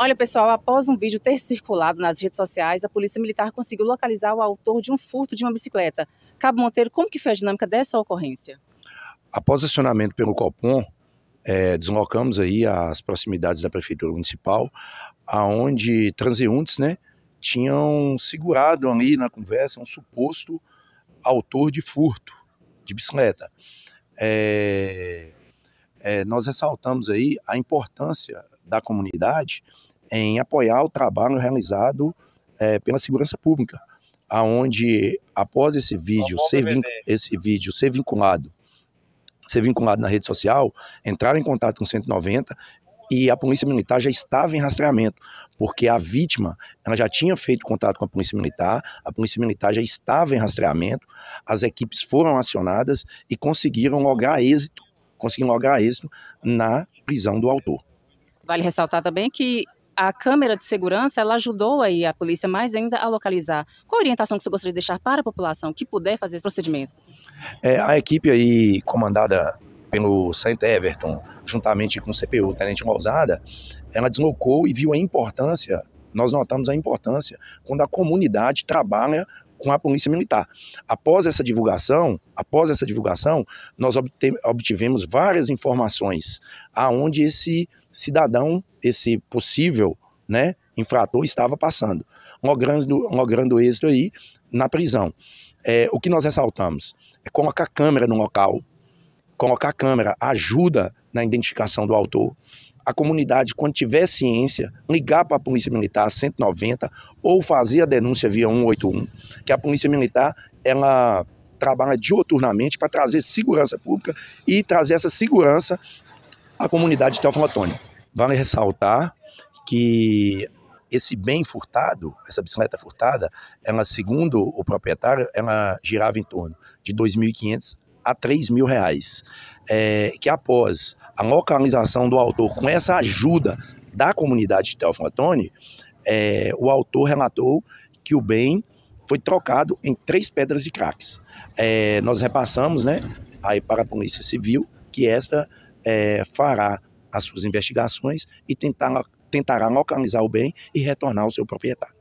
Olha, pessoal, após um vídeo ter circulado nas redes sociais, a Polícia Militar conseguiu localizar o autor de um furto de uma bicicleta. Cabo Monteiro, como que foi a dinâmica dessa ocorrência? Após acionamento pelo Copom, é, deslocamos aí as proximidades da prefeitura municipal, aonde transeuntes, né, tinham segurado ali na conversa um suposto autor de furto de bicicleta. É, é, nós ressaltamos aí a importância da comunidade em apoiar o trabalho realizado é, pela segurança pública, aonde após esse vídeo ser esse vídeo ser vinculado ser vinculado na rede social, entraram em contato com 190 e a polícia militar já estava em rastreamento, porque a vítima ela já tinha feito contato com a polícia militar, a polícia militar já estava em rastreamento, as equipes foram acionadas e conseguiram lograr êxito, conseguiram lograr êxito na prisão do autor. Vale ressaltar também que a câmera de segurança ela ajudou aí a polícia mais ainda a localizar. Qual a orientação que você gostaria de deixar para a população que puder fazer esse procedimento? É, a equipe aí comandada pelo Saint Everton, juntamente com o CPU, o Tenente Mousada, ela deslocou e viu a importância, nós notamos a importância quando a comunidade trabalha com a polícia militar. Após essa divulgação, após essa divulgação, nós obtivemos várias informações aonde esse cidadão, esse possível, né, infrator estava passando, logrando, logrando êxito aí na prisão. É, o que nós ressaltamos é colocar câmera no local, Colocar a câmera ajuda na identificação do autor. A comunidade, quando tiver ciência, ligar para a Polícia Militar 190 ou fazer a denúncia via 181, que a Polícia Militar ela trabalha dioturnamente para trazer segurança pública e trazer essa segurança à comunidade de Teófilo Vale ressaltar que esse bem furtado, essa bicicleta furtada, ela, segundo o proprietário, ela girava em torno de 2.500 a 3 mil reais. É, que após a localização do autor com essa ajuda da comunidade de Telfon Antoni, é, o autor relatou que o bem foi trocado em três pedras de craques. É, nós repassamos né, aí para a Polícia Civil que esta é, fará as suas investigações e tentar, tentará localizar o bem e retornar ao seu proprietário.